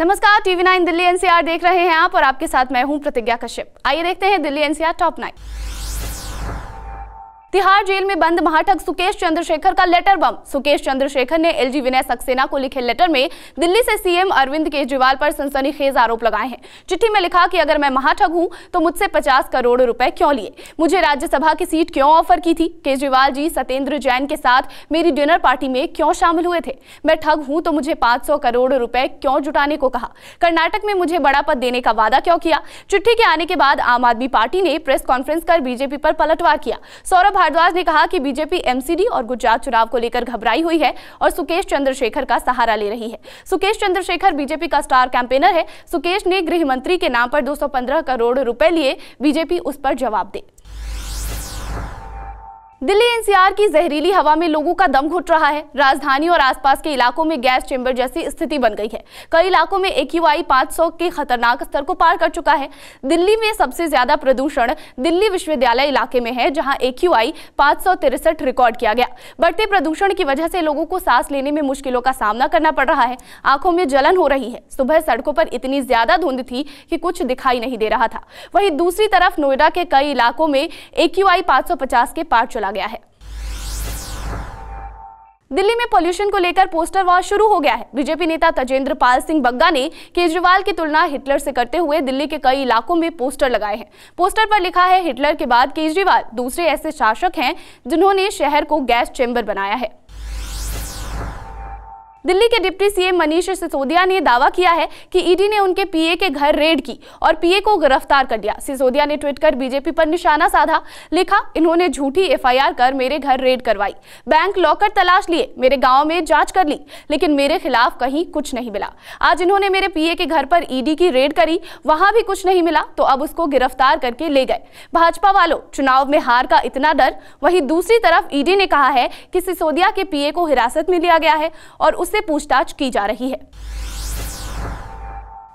नमस्कार TV nine Delhi NCR देख रहे हैं आप और आपके साथ मैं हूं प्रतिज्ञा कश्यप आइए देखते हैं Delhi NCR top nine Tihar jail में बंद महाठग सुकेश चंद्रशेखर का लेटर बम सुकेश चंद्रशेखर ने एलजी विनय सक्सेना को लिखे लेटर में दिल्ली से सीएम अरविंद केजरीवाल पर सनसनीखेज आरोप लगाए हैं चिट्ठी में लिखा कि अगर मैं महाठग हूं तो मुझसे 50 करोड़ रुपए क्यों लिए मुझे राज्यसभा की सीट क्यों ऑफर की थी केजरीवाल जी सत्येंद्र जैन के साथ मेरी डिनर पार्टी में क्यों शामिल हुए थे मैं ठग हूँ तो मुझे पांच करोड़ रुपए क्यों जुटाने को कहा कर्नाटक में मुझे बड़ा पद देने का वादा क्यों किया चिट्ठी के आने के बाद आम आदमी पार्टी ने प्रेस कॉन्फ्रेंस कर बीजेपी पर पलटवार किया सौरभ भारद्वाज ने कहा कि बीजेपी एमसीडी और गुजरात चुनाव को लेकर घबराई हुई है और सुकेश चंद्रशेखर का सहारा ले रही है सुकेश चंद्रशेखर बीजेपी का स्टार कैंपेनर है सुकेश ने गृह मंत्री के नाम पर 215 करोड़ रुपए लिए बीजेपी उस पर जवाब दे दिल्ली एनसीआर की जहरीली हवा में लोगों का दम घुट रहा है राजधानी और आसपास के इलाकों में गैस चेंबर जैसी स्थिति बन गई है कई इलाकों में एक क्यू आई के खतरनाक स्तर को पार कर चुका है दिल्ली में सबसे ज्यादा प्रदूषण दिल्ली विश्वविद्यालय इलाके में है जहां एक क्यू आई रिकॉर्ड किया गया बढ़ते प्रदूषण की वजह से लोगों को सांस लेने में मुश्किलों का सामना करना पड़ रहा है आंखों में जलन हो रही है सुबह सड़कों पर इतनी ज्यादा धुंध थी कि कुछ दिखाई नहीं दे रहा था वही दूसरी तरफ नोएडा के कई इलाकों में सौ पचास के पार चला किया गया है दिल्ली में पॉल्यूशन को लेकर पोस्टर वॉर शुरू हो गया है बीजेपी नेता तजेंद्र पाल सिंह बग्गा ने केजरीवाल की तुलना हिटलर से करते हुए दिल्ली के कई इलाकों में पोस्टर लगाए हैं पोस्टर पर लिखा है हिटलर के बाद केजरीवाल दूसरे ऐसे शासक हैं जिन्होंने शहर को गैस चेंबर बनाया है दिल्ली के डिप्टी सीएम मनीष सिसोदिया ने दावा किया है कि ईडी ने उनके पीए के घर रेड की और पीए को गिरफ्तार कर दिया सिसोदिया ने ट्वीट कर बीजेपी पर निशाना साधा लिखा इन्होंने झूठी एफआईआर कर मेरे घर रेड करवाई बैंक लॉकर तलाश लिए मेरे गांव में जांच कर ली लेकिन मेरे खिलाफ कहीं कुछ नहीं मिला आज इन्होंने मेरे पीए के घर पर ईडी की रेड करी वहां भी कुछ नहीं मिला तो अब उसको गिरफ्तार करके ले गए भाजपा वालों चुनाव में हार का इतना डर वही दूसरी तरफ ईडी ने कहा है कि सिसोदिया के पीए को हिरासत में लिया गया है और उस उससे पूछताछ की जा रही है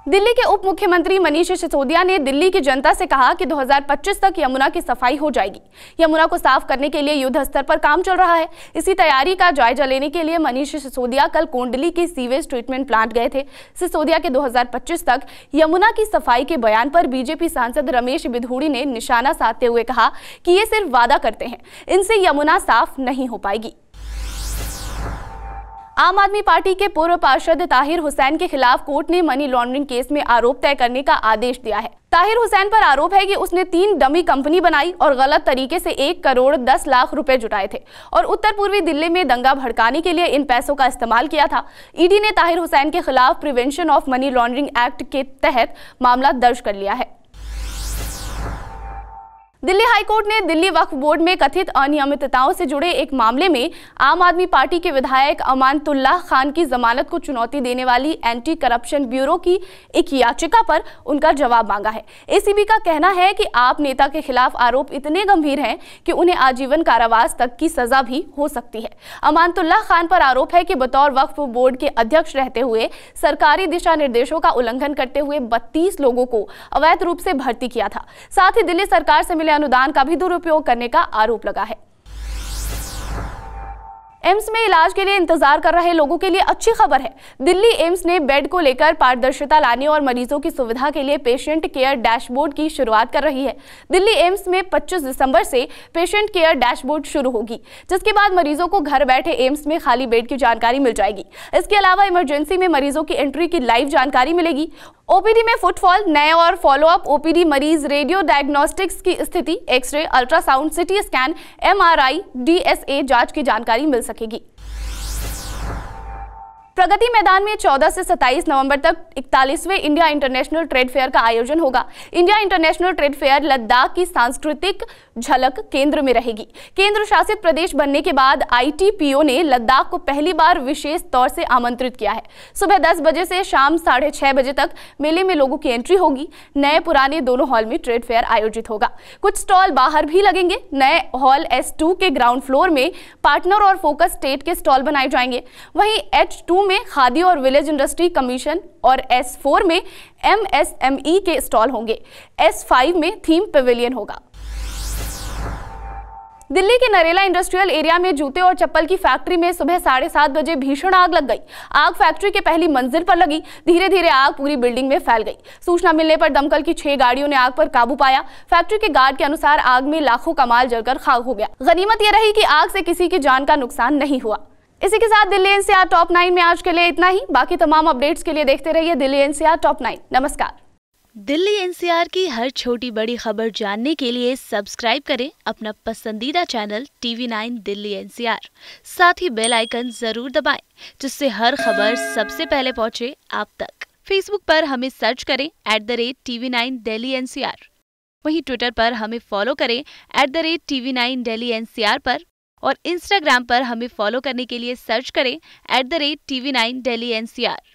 दिल्ली के उप मुख्यमंत्री मनीष सिसोदिया ने दिल्ली की जनता से कहा कि 2025 तक यमुना की सफाई हो जाएगी यमुना को साफ करने के लिए युद्ध स्तर पर काम चल रहा है इसी तैयारी का जायजा लेने के लिए मनीष सिसोदिया कल कोंडली के सीवेज ट्रीटमेंट प्लांट गए थे सिसोदिया के 2025 तक यमुना की सफाई के बयान पर बीजेपी सांसद रमेश बिधूड़ी ने निशाना साधते हुए कहा कि ये सिर्फ वादा करते हैं इनसे यमुना साफ नहीं हो पाएगी आम आदमी पार्टी के पूर्व पार्षद ताहिर हुसैन के खिलाफ कोर्ट ने मनी लॉन्ड्रिंग केस में आरोप तय करने का आदेश दिया है ताहिर हुसैन पर आरोप है कि उसने तीन डमी कंपनी बनाई और गलत तरीके से एक करोड़ दस लाख रुपए जुटाए थे और उत्तर पूर्वी दिल्ली में दंगा भड़काने के लिए इन पैसों का इस्तेमाल किया था ईडी ने ताहिर हुसैन के खिलाफ prevention of money laundering act के तहत मामला दर्ज कर लिया है दिल्ली हाईकोर्ट ने दिल्ली वक्फ बोर्ड में कथित अनियमितताओं से जुड़े एक मामले में आम आदमी पार्टी के विधायक अमानतुल्लाह खान की जमानत को चुनौती देने वाली एंटी करप्शन ब्यूरो की एक याचिका पर उनका जवाब मांगा है एसीबी का कहना है कि आप नेता के खिलाफ आरोप इतने गंभीर हैं कि उन्हें आजीवन कारावास तक की सजा भी हो सकती है अमानतुल्लाह खान पर आरोप है कि बतौर वक्फ बोर्ड के अध्यक्ष रहते हुए सरकारी दिशा निर्देशों का उल्लंघन करते हुए बत्तीस लोगों को अवैध रूप से भर्ती किया था साथ ही दिल्ली सरकार से मिले अनुदान का भी दुरुपयोग करने का आरोप लगा है एम्स में इलाज के लिए इंतजार कर रहे लोगों के लिए अच्छी खबर है दिल्ली एम्स ने बेड को लेकर पारदर्शिता लाने और मरीजों की सुविधा के लिए पेशेंट केयर डैशबोर्ड की शुरुआत कर रही है दिल्ली एम्स में 25 दिसंबर से पेशेंट केयर डैशबोर्ड शुरू होगी जिसके बाद मरीजों को घर बैठे एम्स में खाली बेड की जानकारी मिल जाएगी इसके अलावा इमरजेंसी में मरीजों की एंट्री की लाइव जानकारी मिलेगी ओपीडी में फुटफॉल नए और फॉलोअप ओपीडी मरीज रेडियो डायग्नोस्टिक्स की स्थिति x ray ultrasound CT scan MRI DSA जांच की जानकारी मिल सकती सकेगी प्रगति मैदान में 14 से 27 नवंबर तक 41वें इंडिया इंटरनेशनल ट्रेड फेयर का आयोजन होगा India international trade fair Ladakh की सांस्कृतिक झलक केंद्र में रहेगी केंद्र शासित प्रदेश बनने के बाद आईटीपीओ ने लद्दाख को पहली बार विशेष तौर से आमंत्रित किया है सुबह 10 बजे से शाम साढ़े छह बजे तक मेले में लोगों की एंट्री होगी नए पुराने दोनों हॉल में ट्रेड फेयर आयोजित होगा कुछ स्टॉल बाहर भी लगेंगे नए हॉल एस के ग्राउंड फ्लोर में पार्टनर और फोकस स्टेट के स्टॉल बनाए जाएंगे वहीं एच में खादी और विलेज इंडस्ट्री कमीशन और एस में एम के स्टॉल होंगे एस फाइव में थीम पेविलियन होगा दिल्ली के नरेला इंडस्ट्रियल एरिया में जूते और चप्पल की फैक्ट्री में सुबह साढ़े सात बजे भीषण आग लग गई आग फैक्ट्री के पहली मंजिल पर लगी धीरे धीरे आग पूरी बिल्डिंग में फैल गई सूचना मिलने पर दमकल की छह गाड़ियों ने आग पर काबू पाया फैक्ट्री के गार्ड के अनुसार आग में लाखों का माल जलकर खाक हो गया गनीमत यह रही की आग से किसी की जान का नुकसान नहीं हुआ इसी के साथ दिल्ली एनसीआर टॉप नाइन में आज के लिए इतना ही बाकी तमाम अपडेट्स के लिए देखते रहिए दिल्ली एनसीआर टॉप नाइन नमस्कार दिल्ली एनसीआर की हर छोटी बड़ी खबर जानने के लिए सब्सक्राइब करें अपना पसंदीदा channel TV nine Delhi NCR साथ ही बेल आइकन जरूर दबाएं जिससे हर खबर सबसे पहले पहुंचे आप तक फेसबुक पर हमें सर्च करें at the rate TV nine Delhi NCR वहीं ट्विटर पर हमें फॉलो करें at the rate TV nine Delhi NCR पर और इंस्टाग्राम पर हमें फॉलो करने के लिए सर्च करें at the rate TV nine Delhi NCR